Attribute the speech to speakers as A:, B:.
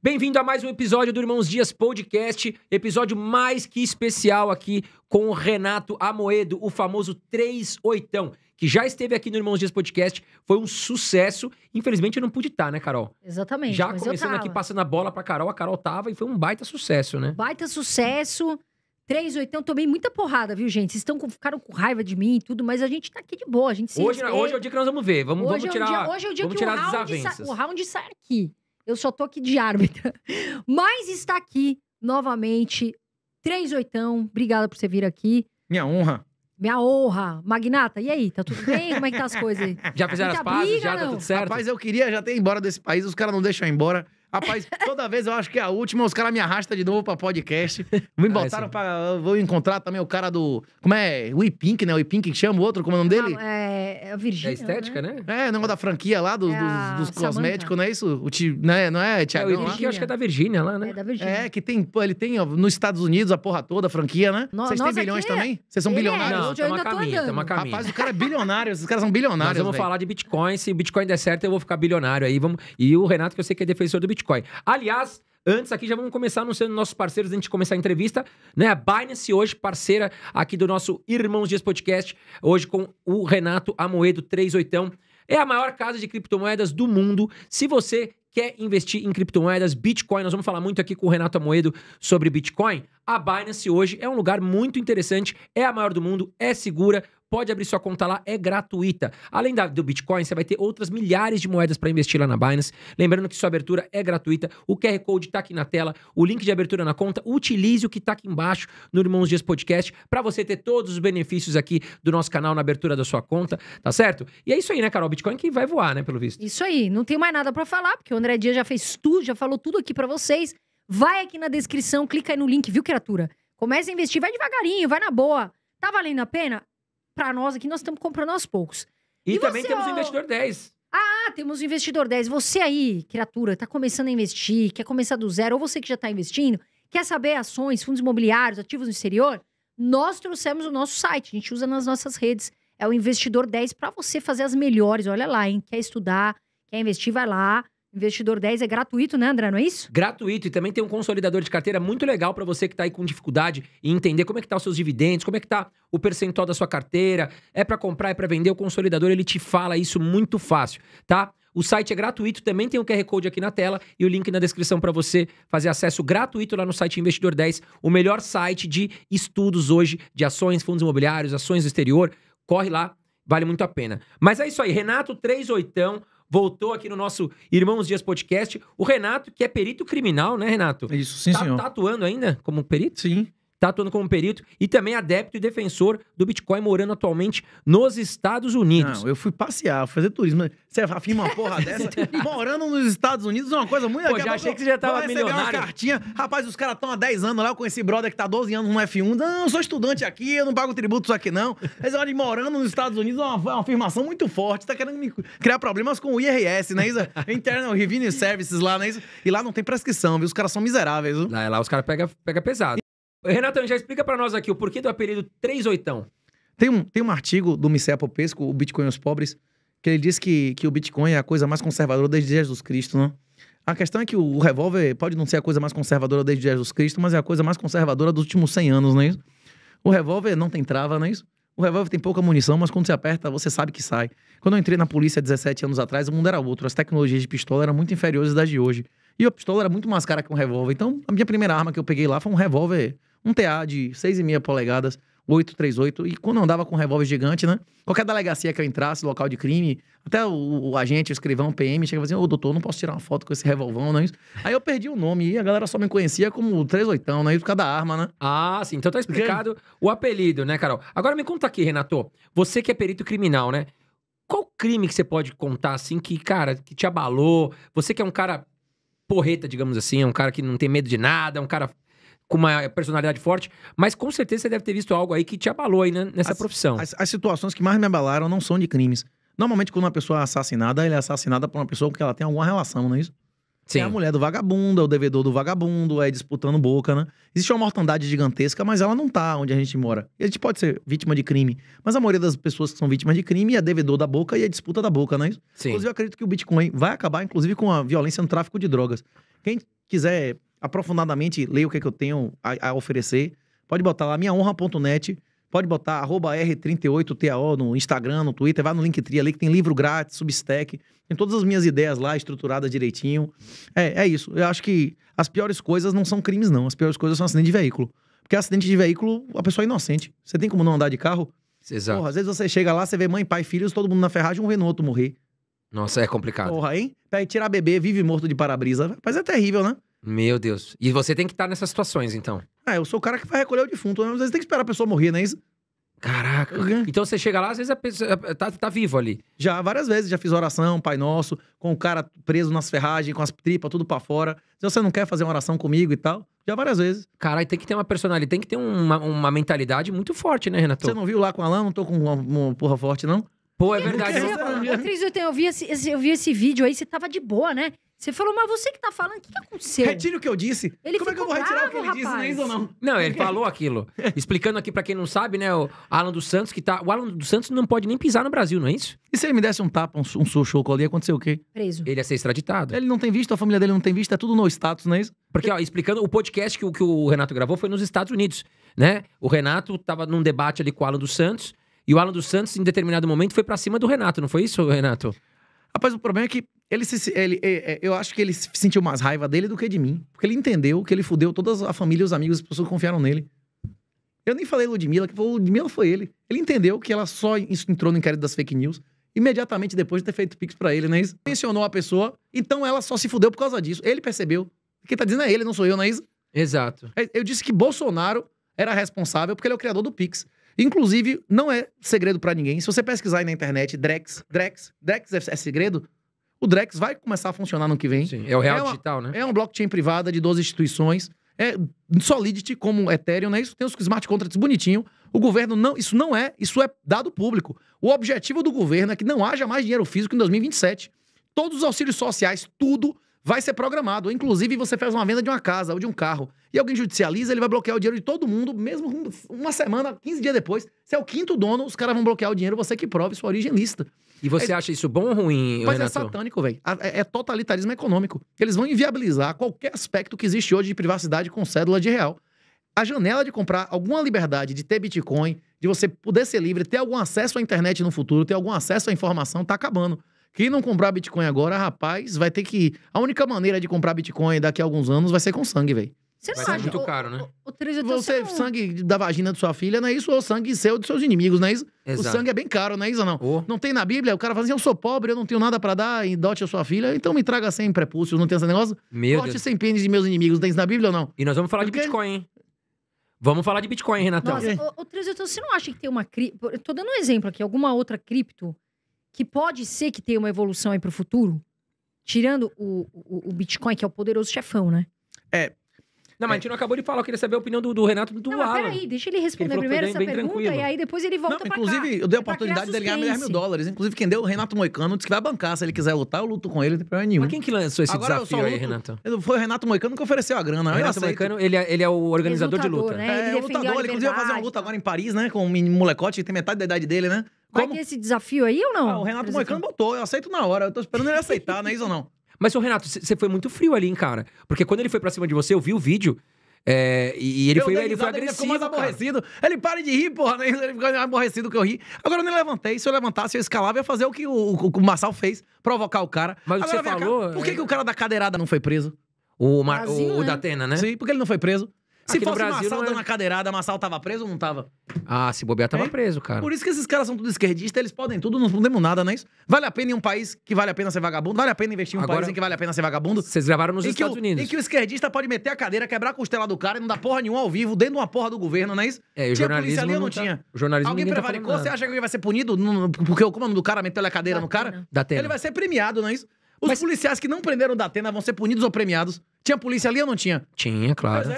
A: Bem-vindo a mais um episódio do Irmãos Dias Podcast, episódio mais que especial aqui com o Renato Amoedo, o famoso 3 oitão, que já esteve aqui no Irmãos Dias Podcast, foi um sucesso. Infelizmente eu não pude estar, tá, né, Carol?
B: Exatamente. Já começando aqui
A: passando a bola pra Carol, a Carol tava e foi um baita sucesso, né?
B: Baita sucesso. 3, 8, tomei muita porrada, viu, gente? Vocês estão com, ficaram com raiva de mim e tudo, mas a gente tá aqui de boa, a gente se hoje, hoje é o
A: dia que nós vamos ver. Vamos, hoje vamos tirar, é o dia, hoje é o dia vamos que tirar o round, sa, o
B: round sai aqui. Eu só tô aqui de árbitra. Mas está aqui novamente. Três oitão, obrigada por você vir aqui. Minha honra. Minha honra. Magnata, e aí? Tá tudo bem? Como é que tá as coisas aí?
C: Já fizeram Muita as pazes? Briga, já tá não? tá tudo certo? Rapaz, eu queria já ter ido embora desse país. Os caras não deixam ir embora. Rapaz, toda vez eu acho que é a última, os caras me arrastam de novo pra podcast. Me é, botaram ah, pra. Vou encontrar também o cara do. Como é? O Ipink, né? O Ipink que chama o outro, como é o nome ah, dele? Não,
B: é. É o Virgínia.
C: É estética, né? né? É, o negócio da franquia lá, dos, é dos, dos cosméticos, não é isso? O ti, né? Não é, Thiago? É, é, o Ipink acho que é da Virgínia lá, né? É da Virgínia. É, que tem. Ele tem ó, nos Estados Unidos a porra toda, a franquia, né?
B: No, Vocês têm bilhões é- também? Vocês são bilionários? É. Não, estamos a caminho, caminho. Rapaz, o
C: cara é bilionário, esses caras são bilionários.
A: Mas vamos vou falar de Bitcoin. Se o Bitcoin der certo, eu vou ficar bilionário aí. Vamos... E o Renato, que eu sei que é defensor do Bitcoin. Bitcoin. Aliás, Antes aqui já vamos começar anunciando nossos parceiros antes de começar a entrevista, né? A Binance hoje parceira aqui do nosso Irmãos Dias Podcast, hoje com o Renato Amoedo 38. É a maior casa de criptomoedas do mundo. Se você quer investir em criptomoedas, Bitcoin, nós vamos falar muito aqui com o Renato Amoedo sobre Bitcoin. A Binance hoje é um lugar muito interessante, é a maior do mundo, é segura, pode abrir sua conta lá, é gratuita. Além da, do Bitcoin, você vai ter outras milhares de moedas para investir lá na Binance. Lembrando que sua abertura é gratuita, o QR Code está aqui na tela, o link de abertura na conta, utilize o que está aqui embaixo no Irmãos Dias Podcast para você ter todos os benefícios aqui do nosso canal na abertura da sua conta, tá certo? E é isso aí, né, Carol? Bitcoin que vai voar, né, pelo visto.
B: Isso aí, não tem mais nada para falar, porque o André Dias já fez tudo, já falou tudo aqui para vocês. Vai aqui na descrição, clica aí no link, viu, criatura? Começa a investir, vai devagarinho, vai na boa. Tá valendo a pena? para nós aqui, nós estamos comprando aos poucos. E, e também você, temos ó... o investidor 10. Ah, temos o investidor 10. Você aí, criatura, está começando a investir, quer começar do zero, ou você que já está investindo, quer saber ações, fundos imobiliários, ativos no exterior? Nós trouxemos o nosso site, a gente usa nas nossas redes. É o investidor 10 para você fazer as melhores. Olha lá, hein? Quer estudar, quer investir, vai lá. Investidor 10 é gratuito, né, André? Não é isso?
A: Gratuito. E também tem um consolidador de carteira muito legal para você que está aí com dificuldade em entender como é que tá os seus dividendos, como é que tá o percentual da sua carteira. É para comprar, é para vender. O consolidador, ele te fala isso muito fácil, tá? O site é gratuito, também tem o um QR Code aqui na tela e o link na descrição para você fazer acesso gratuito lá no site Investidor 10, o melhor site de estudos hoje de ações, fundos imobiliários, ações do exterior. Corre lá, vale muito a pena. Mas é isso aí, Renato 38 voltou aqui no nosso Irmãos Dias Podcast. O Renato, que é perito criminal, né, Renato? Isso, sim, tá, senhor. Tá atuando ainda como perito? Sim está atuando como perito e também adepto e defensor do Bitcoin, morando atualmente nos Estados Unidos. Não, eu fui
C: passear, fui fazer turismo. Você afirma uma porra dessa? morando nos Estados Unidos é uma coisa muito... Pô, já achei que você já tava milionário. uma cartinha. Rapaz, os caras estão há 10 anos lá, eu conheci brother que tá 12 anos no F1. Não, eu sou estudante aqui, eu não pago tributos aqui não. Mas olha, morando nos Estados Unidos é uma, é uma, afirmação muito forte. Tá querendo me criar problemas com o IRS, né? Isa? Internal Revenue Services lá, né? Isa? E lá não tem prescrição, viu? Os caras são miseráveis, viu? Lá, lá os caras pegam pega pesado. Renato já explica para nós aqui o porquê do apelido oitão. Tem um, tem um artigo do Michel Popesco, O Bitcoin aos Pobres, que ele diz que, que o Bitcoin é a coisa mais conservadora desde Jesus Cristo, né? A questão é que o, o revólver pode não ser a coisa mais conservadora desde Jesus Cristo, mas é a coisa mais conservadora dos últimos 100 anos, não é isso? O revólver não tem trava, não é isso? O revólver tem pouca munição, mas quando você aperta, você sabe que sai. Quando eu entrei na polícia 17 anos atrás, o mundo era outro. As tecnologias de pistola eram muito inferiores das de hoje. E a pistola era muito mais cara que um revólver. Então, a minha primeira arma que eu peguei lá foi um revólver um TA de 6,5 polegadas, 838, e quando andava com um revólver gigante, né? Qualquer delegacia que eu entrasse, local de crime, até o, o agente, o escrivão, o PM, chegava assim, ô doutor, não posso tirar uma foto com esse revolvão, não é isso? Aí eu perdi o nome e a galera só me conhecia como 38, não é isso? Por causa da arma, né? Ah, sim. Então tá explicado
A: o apelido, né, Carol? Agora me conta aqui, Renato, você que é perito criminal, né? Qual crime que você pode contar, assim, que, cara, que te abalou? Você que é um cara porreta, digamos assim, é um cara que não tem medo de nada, é um cara com uma personalidade forte, mas com certeza
C: você deve ter visto algo aí que te abalou aí né, nessa as, profissão. As, as, situações que mais me abalaram não são de crimes. Normalmente, quando uma pessoa é assassinada, ela é assassinada por uma pessoa porque ela tem alguma relação, não é isso? Sim. É a mulher do vagabundo, é o devedor do vagabundo, é disputando boca, né? Existe uma mortandade gigantesca, mas ela não tá onde a gente mora. E a gente pode ser vítima de crime, mas a maioria das pessoas que são vítimas de crime é devedor da boca e é disputa da boca, não é isso? Sim. Inclusive, eu acredito que o Bitcoin vai acabar, inclusive, com a violência no tráfico de drogas. Quem quiser aprofundadamente ler o que, é que eu tenho a, a oferecer. Pode botar lá minhaonra.net, pode botar R38TAO no Instagram, no Twitter, vai no Linktree ali que tem livro grátis, Substack, tem todas as minhas ideias lá estruturadas direitinho. É, é isso. Eu acho que as piores coisas não são crimes, não. As piores coisas são acidente de veículo. Porque acidente de veículo, a pessoa é inocente. Você tem como não andar de carro? Exato. Porra, às vezes você chega lá, você vê mãe, pai, filhos, todo mundo na ferragem, um vendo o outro morrer. Nossa, é complicado. Porra, hein? Peraí, tirar bebê, vive morto de para-brisa. Mas é terrível, né? Meu Deus. E você tem que estar nessas situações, então. Ah, eu sou o cara que vai recolher o defunto. Né? Às vezes tem que esperar a pessoa morrer, não é isso? Caraca. Uhum. Então você chega lá, às vezes a pessoa tá, tá vivo ali. Já, várias vezes. Já fiz oração, Pai Nosso, com o cara preso nas ferragens, com as tripas tudo para fora. Se você não quer fazer uma oração comigo e tal, já várias vezes. Caralho, tem que ter uma personalidade, tem que ter uma, uma
A: mentalidade muito forte, né, Renato? Você não
C: viu lá com a Alain? Não tô com uma, uma porra forte, não? Pô, é verdade.
A: Cris,
B: eu, tenho, eu, vi esse, eu vi esse vídeo aí, você tava de boa, né? Você falou, mas você que tá falando, o que, que aconteceu? Retire o que eu disse. Ele Como é que eu vou retirar bravo, o que ele rapaz. disse, Neis ou não?
A: Não, ele falou aquilo. Explicando aqui para quem não sabe, né? O Alan dos Santos, que tá. O Alan dos Santos não pode nem pisar no Brasil, não é isso? E se ele me desse um tapa, um, um soco ali, aconteceu o quê? Preso. Ele ia ser extraditado.
C: Ele não tem visto, a família dele não tem visto, é tudo
A: no status, não é isso? Porque, ó, explicando, o podcast que, que o Renato gravou foi nos Estados Unidos, né? O Renato tava num debate ali com o Alan dos Santos. E o Alan dos Santos, em determinado momento, foi para cima do Renato, não foi
C: isso, Renato? Rapaz, o problema é que ele se. Ele, é, é, eu acho que ele sentiu mais raiva dele do que de mim. Porque ele entendeu que ele fudeu toda a família, os amigos, as pessoas que confiaram nele. Eu nem falei Ludmilla, que falou Ludmilla foi ele. Ele entendeu que ela só entrou no inquérito das fake news imediatamente depois de ter feito pix para ele, né? Isso mencionou a pessoa, então ela só se fudeu por causa disso. Ele percebeu. Quem tá dizendo é ele, não sou eu, né isso? Exato. É, eu disse que Bolsonaro era responsável porque ele é o criador do Pix. Inclusive, não é segredo para ninguém. Se você pesquisar aí na internet Drex, Drex, Drex é, é segredo, o Drex vai começar a funcionar no que vem. Sim, é o real é uma, digital, né? É uma blockchain privada de 12 instituições. É Solidity como Ethereum, né? Isso tem os smart contracts bonitinho. O governo não, isso não é, isso é dado público. O objetivo do governo é que não haja mais dinheiro físico em 2027. Todos os auxílios sociais, tudo vai ser programado. Inclusive, você faz uma venda de uma casa ou de um carro e alguém judicializa, ele vai bloquear o dinheiro de todo mundo, mesmo uma semana, 15 dias depois. Se é o quinto dono, os caras vão bloquear o dinheiro, você que prove sua origem lista. E você é... acha
A: isso bom ou ruim,
C: Mas é Renato? é satânico, velho. É, é totalitarismo econômico. Eles vão inviabilizar qualquer aspecto que existe hoje de privacidade com cédula de real. A janela de comprar alguma liberdade de ter Bitcoin, de você poder ser livre, ter algum acesso à internet no futuro, ter algum acesso à informação, tá acabando. Quem não comprar Bitcoin agora, rapaz, vai ter que. A única maneira de comprar Bitcoin daqui a alguns anos vai ser com sangue, velho. Você não vai acha? muito caro, né? O, o tá Você, sangue da vagina de sua filha, não é isso? Ou sangue seu de seus inimigos, não é isso? Exato. O sangue é bem caro, não é isso, não? Oh. Não tem na Bíblia? O cara fala assim, eu sou pobre, eu não tenho nada para dar e dote a sua filha, então me traga sem prepúcio, não tem esse negócio? Meu dote Deus. sem pênis de meus inimigos, tem isso na Bíblia ou não? E nós vamos falar é
A: Porque... de Bitcoin, hein? Vamos falar de
C: Bitcoin, Renatão.
B: Nossa, é. ô, ô, você não acha que tem uma cripto... Tô dando um exemplo aqui, alguma outra cripto que pode ser que tenha uma evolução aí para o futuro? Tirando o, o, o, Bitcoin, que é o poderoso chefão, né?
A: É. Não, mas é. a gente não acabou de falar, eu queria saber a opinião do, do Renato do, do não, peraí, deixa ele responder
B: ele primeiro bem, essa bem pergunta tranquilo. e aí depois ele volta não, Inclusive, cá, eu dei a oportunidade dele ganhar milhares mil
C: dólares. Inclusive, quem deu o Renato Moicano disse que vai bancar. Se ele quiser lutar, eu luto com ele, não tem problema nenhum. Mas quem que lançou esse Agora, desafio aí, Renato? Foi o Renato Moicano que ofereceu a grana. Renato Moicano, ele é, ele é o organizador é lutador, de luta. Né? É, ele é o lutador. Ele, inclusive, vai fazer uma luta agora em Paris, né? Com um molecote, que tem metade da idade dele, né? Vai Como? ter esse desafio aí ou não? Ah, o Renato Moicano botou, eu aceito na hora. Eu tô esperando ele aceitar, não é isso ou não? Mas, o Renato, você foi muito frio ali, hein, cara?
A: Porque quando ele foi pra cima de você, eu vi o vídeo. É, e ele eu foi, ele risada, foi agressivo. Ele ficou mais aborrecido.
C: Cara. Ele para de rir, porra. Né? Ele ficou aborrecido que eu ri. Agora eu nem levantei. Se eu levantasse, eu escalava e ia fazer o que o, o, o Marçal fez provocar o cara. Mas Agora, você falou. Cá, por que, é... que o cara da cadeirada não foi preso? O, Mar... Brasil, o, né? da Atena, né? Sim, porque ele não foi preso. Se fosse Brasil, Massal é... dando a cadeirada, Massal tava preso ou não tava? Ah, se bobear, tava é? preso, cara. Por isso que esses caras são tudo esquerdistas, eles podem tudo, não podemos nada, não é isso? Vale a pena em um país que vale a pena ser vagabundo? Vale a pena investir em um Agora, país em que vale a pena ser vagabundo? Vocês gravaram nos Estados o, Unidos. Em que o esquerdista pode meter a cadeira, quebrar a costela do cara e não dar porra nenhuma ao vivo, dentro de uma porra do governo, não é isso? É, tinha jornalismo polícia ali ou não, tá... tinha? O jornalismo Alguém tá prevaricou, tá você acha que ele vai ser punido no, porque o comando do cara meteu a cadeira no cara? Datena. Ele vai ser premiado, não é isso? Os Mas... policiais que não prenderam da Datena vão ser punidos ou premiados? Tinha polícia ali ou não tinha?
A: Tinha, claro.